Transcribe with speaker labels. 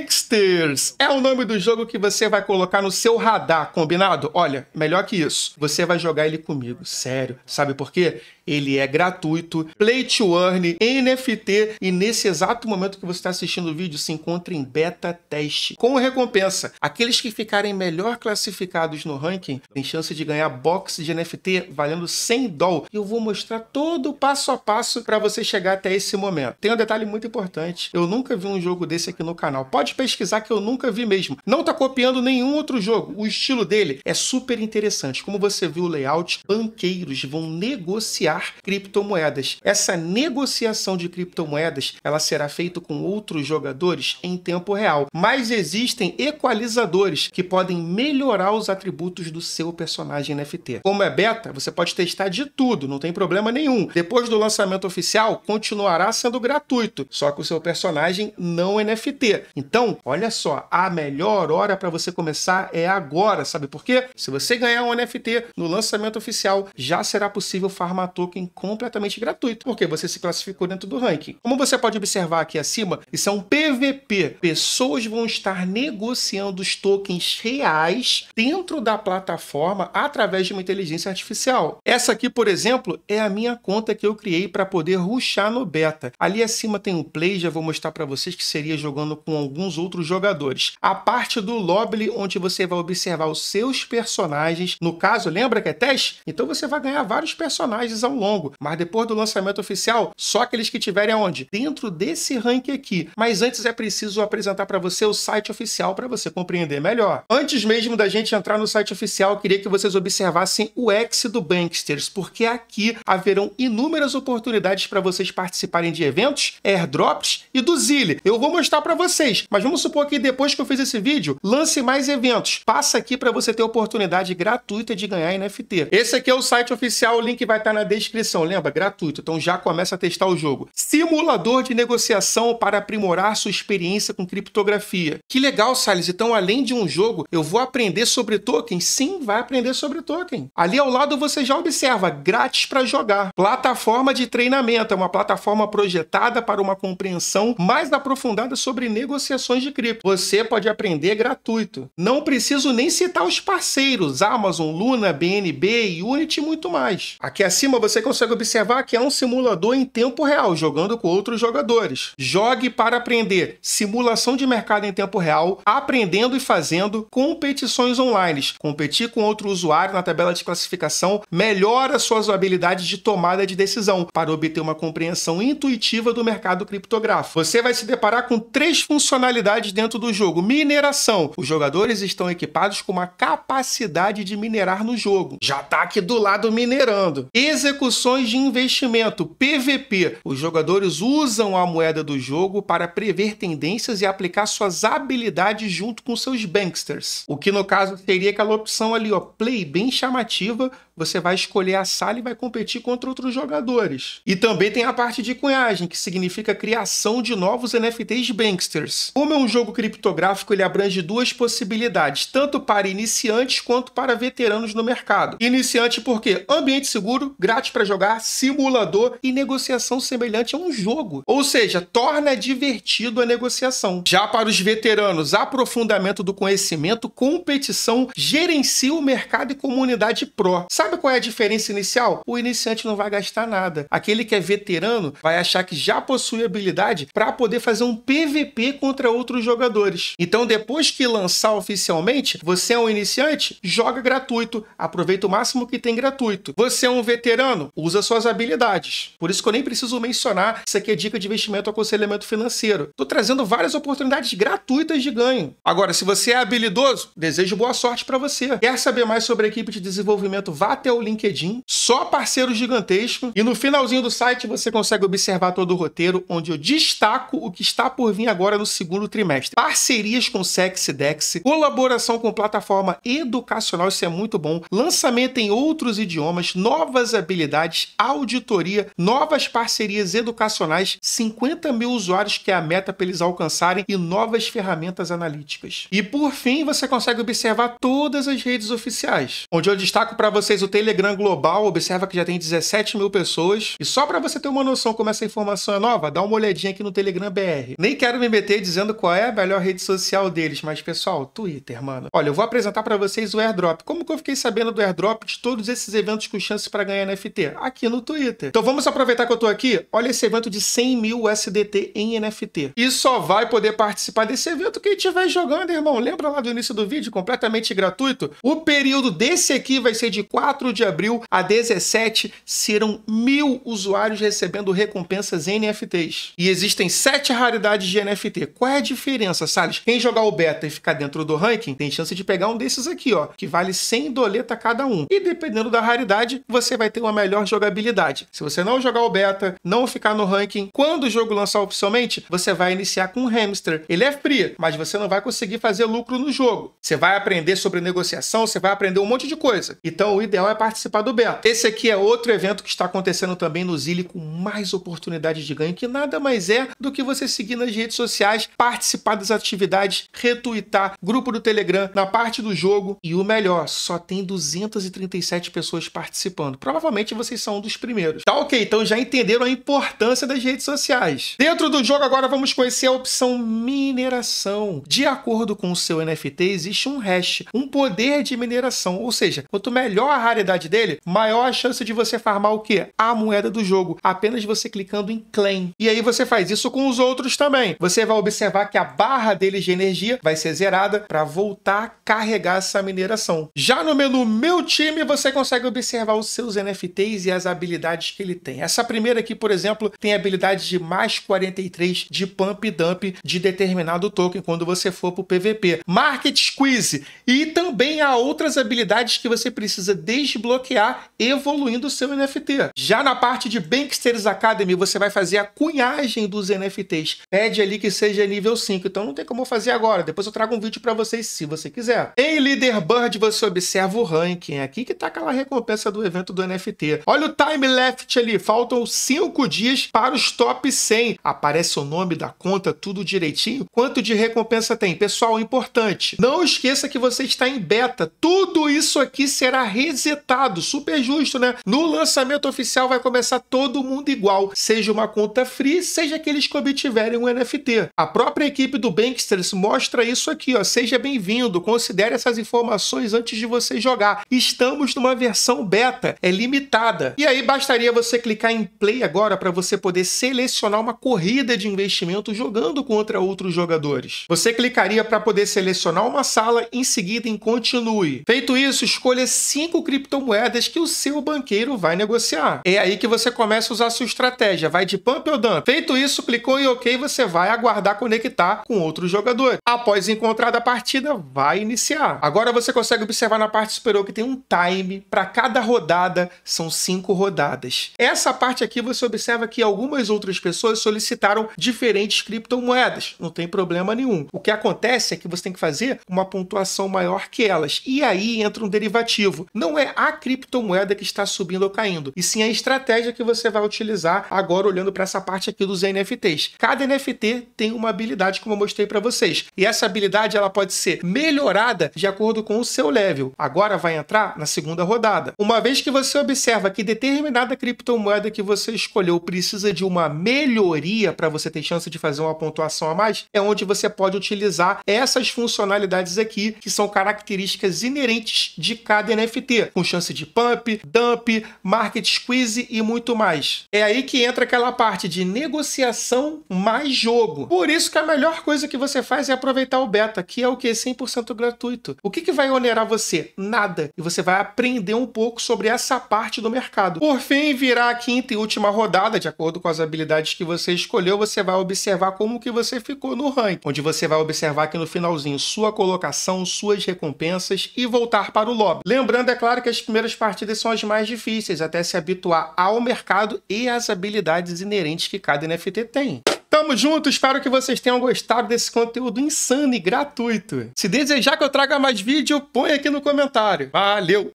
Speaker 1: Banksters é o nome do jogo que você vai colocar no seu radar, combinado? Olha, melhor que isso, você vai jogar ele comigo, sério. Sabe por quê? ele é gratuito, play to earn, NFT e nesse exato momento que você está assistindo o vídeo se encontra em beta teste. Com recompensa, aqueles que ficarem melhor classificados no ranking têm chance de ganhar box de NFT valendo 100 dólares. E eu vou mostrar todo o passo a passo para você chegar até esse momento. Tem um detalhe muito importante, eu nunca vi um jogo desse aqui no canal. Pode pesquisar que eu nunca vi mesmo. Não está copiando nenhum outro jogo. O estilo dele é super interessante. Como você viu o layout, banqueiros vão negociar negociar criptomoedas. Essa negociação de criptomoedas, ela será feita com outros jogadores em tempo real, mas existem equalizadores que podem melhorar os atributos do seu personagem NFT. Como é beta, você pode testar de tudo, não tem problema nenhum. Depois do lançamento oficial, continuará sendo gratuito, só que o seu personagem não NFT. Então, olha só, a melhor hora para você começar é agora, sabe por quê? Se você ganhar um NFT no lançamento oficial, já será possível farmatar token completamente gratuito, porque você se classificou dentro do ranking. Como você pode observar aqui acima, isso é um PVP. Pessoas vão estar negociando os tokens reais dentro da plataforma através de uma inteligência artificial. Essa aqui, por exemplo, é a minha conta que eu criei para poder ruxar no beta. Ali acima tem um play, já vou mostrar para vocês que seria jogando com alguns outros jogadores. A parte do lobby onde você vai observar os seus personagens. No caso, lembra que é teste? Então você vai ganhar vários personagens ao longo, mas depois do lançamento oficial, só aqueles que tiverem aonde? Dentro desse ranking aqui. Mas antes é preciso apresentar para você o site oficial para você compreender melhor. Antes mesmo da gente entrar no site oficial, queria que vocês observassem o X do Banksters, porque aqui haverão inúmeras oportunidades para vocês participarem de eventos, airdrops e do Zile. Eu vou mostrar para vocês, mas vamos supor que depois que eu fiz esse vídeo, lance mais eventos. Passa aqui para você ter oportunidade gratuita de ganhar NFT. Esse aqui é o site oficial, o link vai estar tá na descrição descrição lembra? Gratuito. Então já começa a testar o jogo. Simulador de negociação para aprimorar sua experiência com criptografia. Que legal, Salles. Então, além de um jogo, eu vou aprender sobre token? Sim, vai aprender sobre token. Ali ao lado você já observa, grátis para jogar. Plataforma de treinamento, é uma plataforma projetada para uma compreensão mais aprofundada sobre negociações de cripto. Você pode aprender gratuito. Não preciso nem citar os parceiros, Amazon, Luna, BNB, Unity e muito mais. Aqui acima você você consegue observar que é um simulador em tempo real, jogando com outros jogadores. Jogue para aprender. Simulação de mercado em tempo real, aprendendo e fazendo competições online. Competir com outro usuário na tabela de classificação melhora suas habilidades de tomada de decisão para obter uma compreensão intuitiva do mercado criptográfico. Você vai se deparar com três funcionalidades dentro do jogo: mineração. Os jogadores estão equipados com uma capacidade de minerar no jogo. Já tá aqui do lado minerando. Execução execuções de investimento, PVP. Os jogadores usam a moeda do jogo para prever tendências e aplicar suas habilidades junto com seus banksters. O que no caso seria aquela opção ali, ó, play bem chamativa você vai escolher a sala e vai competir contra outros jogadores. E também tem a parte de cunhagem, que significa criação de novos NFTs banksters. Como é um jogo criptográfico, ele abrange duas possibilidades, tanto para iniciantes quanto para veteranos no mercado. Iniciante porque ambiente seguro, grátis para jogar, simulador e negociação semelhante a um jogo. Ou seja, torna divertido a negociação. Já para os veteranos, aprofundamento do conhecimento, competição, gerencia o mercado e comunidade pró. Sabe Sabe qual é a diferença inicial? O iniciante não vai gastar nada. Aquele que é veterano vai achar que já possui habilidade para poder fazer um PVP contra outros jogadores. Então, depois que lançar oficialmente, você é um iniciante, joga gratuito, aproveita o máximo que tem gratuito. Você é um veterano, usa suas habilidades. Por isso que eu nem preciso mencionar, isso aqui é dica de investimento aconselhamento financeiro. Estou trazendo várias oportunidades gratuitas de ganho. Agora, se você é habilidoso, desejo boa sorte para você. Quer saber mais sobre a equipe de desenvolvimento? Vá até o LinkedIn, só parceiro gigantesco, e no finalzinho do site você consegue observar todo o roteiro, onde eu destaco o que está por vir agora no segundo trimestre. Parcerias com SexDex, colaboração com plataforma educacional, isso é muito bom, lançamento em outros idiomas, novas habilidades, auditoria, novas parcerias educacionais, 50 mil usuários que é a meta para eles alcançarem e novas ferramentas analíticas. E por fim, você consegue observar todas as redes oficiais, onde eu destaco para vocês o Telegram Global observa que já tem 17 mil pessoas. E só para você ter uma noção como essa informação é nova, dá uma olhadinha aqui no Telegram BR. Nem quero me meter dizendo qual é a melhor rede social deles, mas pessoal, Twitter, mano. Olha, eu vou apresentar para vocês o airdrop. Como que eu fiquei sabendo do airdrop de todos esses eventos com chance para ganhar NFT? Aqui no Twitter. Então vamos aproveitar que eu tô aqui. Olha esse evento de 100 mil USDT em NFT. E só vai poder participar desse evento quem estiver jogando, irmão. Lembra lá do início do vídeo? Completamente gratuito. O período desse aqui vai ser de 4 4 de abril a 17, serão mil usuários recebendo recompensas em NFTs. E existem sete raridades de NFT. Qual é a diferença, Salles? Quem jogar o beta e ficar dentro do ranking tem chance de pegar um desses aqui, ó, que vale 100 doleta cada um. E dependendo da raridade, você vai ter uma melhor jogabilidade. Se você não jogar o beta, não ficar no ranking, quando o jogo lançar oficialmente, você vai iniciar com um hamster. Ele é free, mas você não vai conseguir fazer lucro no jogo. Você vai aprender sobre negociação, você vai aprender um monte de coisa. Então, o ideal ideal é participar do beta. Esse aqui é outro evento que está acontecendo também no Zilli com mais oportunidades de ganho, que nada mais é do que você seguir nas redes sociais, participar das atividades, retuitar, grupo do Telegram, na parte do jogo. E o melhor, só tem 237 pessoas participando. Provavelmente vocês são um dos primeiros. Tá ok, então já entenderam a importância das redes sociais. Dentro do jogo agora vamos conhecer a opção mineração. De acordo com o seu NFT, existe um hash, um poder de mineração, ou seja, quanto melhor a a dele, maior a chance de você farmar o quê? A moeda do jogo. Apenas você clicando em claim. E aí você faz isso com os outros também. Você vai observar que a barra deles de energia vai ser zerada para voltar a carregar essa mineração. Já no menu Meu Time, você consegue observar os seus NFTs e as habilidades que ele tem. Essa primeira aqui, por exemplo, tem habilidade de mais 43 de pump dump de determinado token quando você for para o PVP. Market Squeeze. E também há outras habilidades que você precisa desde desbloquear evoluindo o seu NFT. Já na parte de Banksters Academy, você vai fazer a cunhagem dos NFTs. Pede ali que seja nível 5, então não tem como fazer agora. Depois eu trago um vídeo para vocês se você quiser. Em Leaderboard, você observa o ranking é aqui que tá aquela recompensa do evento do NFT. Olha o time left ali, faltam 5 dias para os top 100. Aparece o nome da conta, tudo direitinho. Quanto de recompensa tem? Pessoal, importante, não esqueça que você está em beta. Tudo isso aqui será reservado resetado, super justo, né? No lançamento oficial vai começar todo mundo igual, seja uma conta free, seja aqueles que obtiverem um NFT. A própria equipe do Banksters mostra isso aqui, ó. Seja bem-vindo, considere essas informações antes de você jogar. Estamos numa versão beta, é limitada. E aí bastaria você clicar em play agora para você poder selecionar uma corrida de investimento jogando contra outros jogadores. Você clicaria para poder selecionar uma sala, em seguida em continue. Feito isso, escolha cinco criptomoedas criptomoedas que o seu banqueiro vai negociar. É aí que você começa a usar a sua estratégia, vai de pump ou dump. Feito isso, clicou em OK, você vai aguardar conectar com outro jogador. Após encontrar a partida, vai iniciar. Agora você consegue observar na parte superior que tem um time para cada rodada, são cinco rodadas. Essa parte aqui você observa que algumas outras pessoas solicitaram diferentes criptomoedas, não tem problema nenhum. O que acontece é que você tem que fazer uma pontuação maior que elas. E aí entra um derivativo. Não é é a criptomoeda que está subindo ou caindo, e sim a estratégia que você vai utilizar agora olhando para essa parte aqui dos NFTs. Cada NFT tem uma habilidade, como eu mostrei para vocês, e essa habilidade ela pode ser melhorada de acordo com o seu level. Agora vai entrar na segunda rodada. Uma vez que você observa que determinada criptomoeda que você escolheu precisa de uma melhoria para você ter chance de fazer uma pontuação a mais, é onde você pode utilizar essas funcionalidades aqui, que são características inerentes de cada NFT com chance de pump, dump, market squeeze e muito mais. É aí que entra aquela parte de negociação mais jogo. Por isso que a melhor coisa que você faz é aproveitar o beta, que é o que? 100% gratuito. O que, que vai onerar você? Nada. E você vai aprender um pouco sobre essa parte do mercado. Por fim, virá a quinta e última rodada, de acordo com as habilidades que você escolheu, você vai observar como que você ficou no rank, onde você vai observar aqui no finalzinho sua colocação, suas recompensas e voltar para o lobby. Lembrando, é claro, que as primeiras partidas são as mais difíceis, até se habituar ao mercado e às habilidades inerentes que cada NFT tem. Tamo junto, espero que vocês tenham gostado desse conteúdo insano e gratuito. Se desejar que eu traga mais vídeo, põe aqui no comentário. Valeu!